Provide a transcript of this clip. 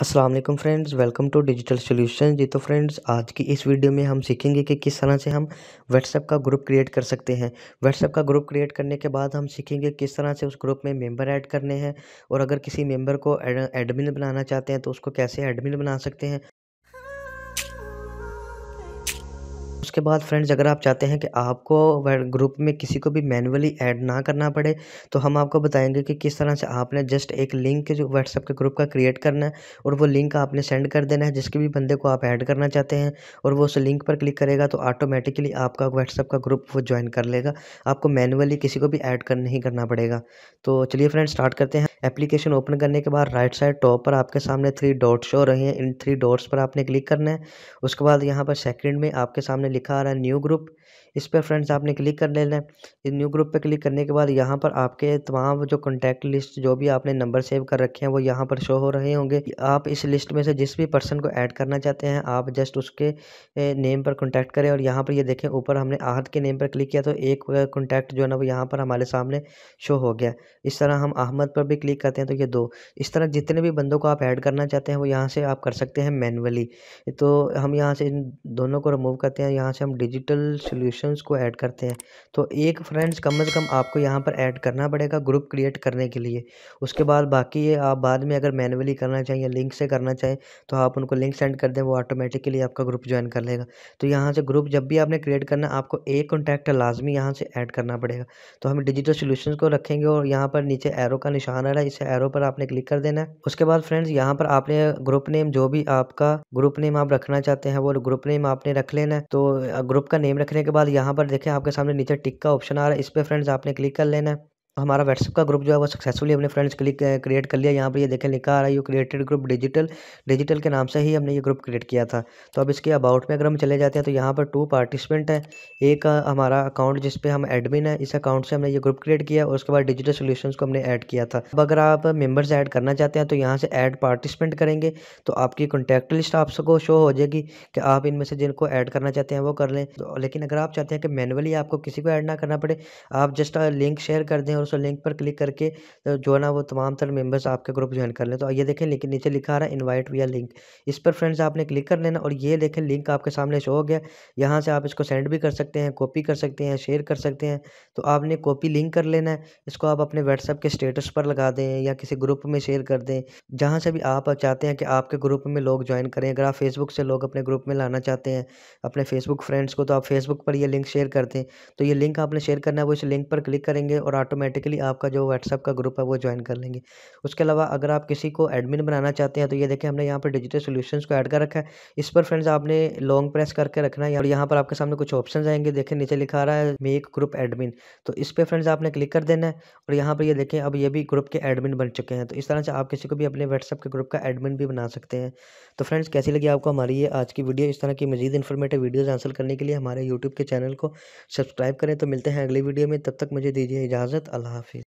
Aslam friends welcome to digital solution जी तो friends आज की इस वीडियो में हम सीखेंगे कि किस तरह से हम व्हाट्सएप का ग्रुप क्रिएट कर सकते हैं व्हाट्सएप का ग्रुप क्रिएट करने के बाद हम सीखेंगे किस तरह से उस ग्रुप में मेंबर ऐड करने हैं और अगर किसी मेंबर को एडमिन बनाना चाहते हैं तो उसको कैसे एडमिन बना सकते हैं उसके बाद फ्रेंड्स अगर आप चाहते हैं कि आपको ग्रुप में किसी को भी मैनुअली ऐड ना करना पड़े तो हम आपको बताएंगे कि किस तरह से आपने जस्ट एक लिंक जो व्हाट्सअप के ग्रुप का क्रिएट करना है और वो लिंक आपने सेंड कर देना है जिसके भी बंदे को आप ऐड करना चाहते हैं और वो उस लिंक पर क्लिक करेगा तो ऑटोमेटिकली आपका व्हाट्सअप का ग्रुप वो ज्वाइन कर लेगा आपको मैनुअली किसी को भी ऐड कर नहीं करना पड़ेगा तो चलिए फ्रेंड्स स्टार्ट करते हैं एप्लीकेशन ओपन करने के बाद राइट साइड टॉप पर आपके सामने थ्री डॉट्स हो रहे हैं इन थ्री डॉट्स पर आपने क्लिक करना है उसके बाद यहाँ पर सेकेंड में आपके सामने लिखा आ रहा है न्यू ग्रुप । इस पर फ्रेंड्स आपने क्लिक कर लेना है इस न्यू ग्रुप पे क्लिक करने के बाद यहाँ पर आपके तमाम जो कॉन्टैक्ट लिस्ट जो भी आपने नंबर सेव कर रखे हैं वो यहाँ पर शो हो रहे होंगे आप इस लिस्ट में से जिस भी पर्सन को ऐड करना चाहते हैं आप जस्ट उसके नेम पर कॉन्टैक्ट करें और यहाँ पर ये यह देखें ऊपर हमने आहद के नेम पर क्लिक किया तो एक कॉन्टैक्ट जो है ना वो यहाँ पर हमारे सामने शो हो गया इस तरह हम अहमद पर भी क्लिक करते हैं तो ये दो इस तरह जितने भी बंदों को आप ऐड करना चाहते हैं वो यहाँ से आप कर सकते हैं मैनुअली तो हम यहाँ से इन दोनों को रिमूव करते हैं यहाँ से हम डिजिटल सोल्यूशन क्वेश्चंस को ऐड करते हैं तो एक फ्रेंड्स कम से कम आपको यहाँ पर ऐड करना पड़ेगा ग्रुप क्रिएट करने के लिए उसके बाद बाकी ये आप बाद में अगर मैनुअली करना चाहें या लिंक से करना चाहें तो आप उनको लिंक सेंड कर दें वो ऑटोमेटिकली आपका ग्रुप ज्वाइन कर लेगा तो यहाँ से ग्रुप जब भी आपने क्रिएट करना आपको एक कॉन्टैक्ट लाजमी यहाँ से ऐड करना पड़ेगा तो हम डिजिटल सोल्यूशन को रखेंगे और यहाँ पर नीचे एरो का निशान आ रहा है इसे एरो पर आपने क्लिक कर देना है उसके बाद फ्रेंड्स यहाँ पर आपने ग्रुप नेम जो भी आपका ग्रुप नेम आप रखना चाहते हैं वो ग्रुप नेम आपने रख लेना है तो ग्रुप का नेम रखने के बाद यहाँ पर देखिए आपके सामने नीचे टिक का ऑप्शन आ रहा है इस पर फ्रेंड्स आपने क्लिक कर लेना है हमारा व्हाट्सअप का ग्रुप जो है वो सक्सेसफुली अपने फ्रेंड्स क्लिक क्रिएट कर लिया यहाँ पर ये देखें लिखा आ रहा है you created group digital digital के नाम से ही हमने ये ग्रुप क्रिएट किया था तो अब इसके अबाउट में अगर हम चले जाते हैं तो यहाँ पर टू पार्टिसिपेंट हैं एक हमारा अकाउंट जिस हम एडमिन है इस अकाउंट से हमने ये ग्रुप क्रिएट किया और उसके बाद डिजिटल सोल्यूशन को हमने ऐड किया था अब अगर आप मेम्बर्स ऐड करना चाहते हैं तो यहाँ से ऐड पार्टिसिपेंट करेंगे तो आपकी कॉन्टैक्ट लिस्ट आप सबको शो हो जाएगी कि आप इनमें से जिनको ऐड करना चाहते हैं वो कर लें तो लेकिन अगर आप चाहते हैं कि मैनुअली आपको किसी को ऐड ना करना पड़े आप जस्ट लिंक शेयर कर दें और उस लिंक पर क्लिक करके जो है ना वो तमाम तरह मेंबर्स आपके ग्रुप ज्वाइन कर लें तो ये देखें लेकिन नीचे लिखा रहा है इन्वाइट या लिंक इस पर फ्रेंड्स आपने क्लिक कर लेना और ये देखें लिंक आपके सामने शो हो गया यहाँ से आप इसको सेंड भी कर सकते हैं कॉपी कर सकते हैं शेयर कर सकते हैं तो आपने कॉपी लिंक कर लेना है इसको आप अपने व्हाट्सएप के स्टेटस पर लगा दें या किसी ग्रुप में शेयर कर दें जहाँ से भी आप चाहते हैं कि आपके ग्रुप में लोग ज्वाइन करें अगर आप फेसबुक से लोग अपने ग्रुप में लाना चाहते हैं अपने फेसबुक फ्रेंड्स को तो आप फेसबुक पर यह लिंक शेयर कर दें तो ये लिंक आपने शेयर करना है वो इस लिंक पर क्लिक करेंगे और ऑटोमेटिक ऑटोमेटिकली आपका जो व्हाट्सअप का ग्रुप है वो ज्वाइन कर लेंगे उसके अलावा अगर आप किसी को एडमिन बनाना चाहते हैं तो ये देखें हमने यहाँ पर डिजिटल सोल्यूशन को ऐड कर रखा है इस पर फ्रेंड्स आपने लॉन्ग प्रेस करके रखना है और यहाँ पर आपके सामने कुछ ऑप्शन आएंगे देखें नीचे लिखा रहा है मेक ग्रुप एडमिन तो इस पर फ्रेंड्स आपने क्लिक कर देना है और यहाँ पर ये देखें अब ये भी ग्रुप के एडमिन बन चुके हैं तो इस तरह से आप किसी को भी अपने व्हाट्सअप के ग्रुप का एडमिन भी बना सकते हैं तो फ्रेंड्स कैसी लगी आपको हमारी ये आज की वीडियो इस तरह की मजीद इन्फॉर्मेटिव वीडियोज़ हासिल करने के लिए हमारे यूट्यूब के चैनल को सब्सक्राइब करें तो मिलते हैं अगली वीडियो में तब तक मुझे दीजिए इजाज़त আল্লাহ হাফিজ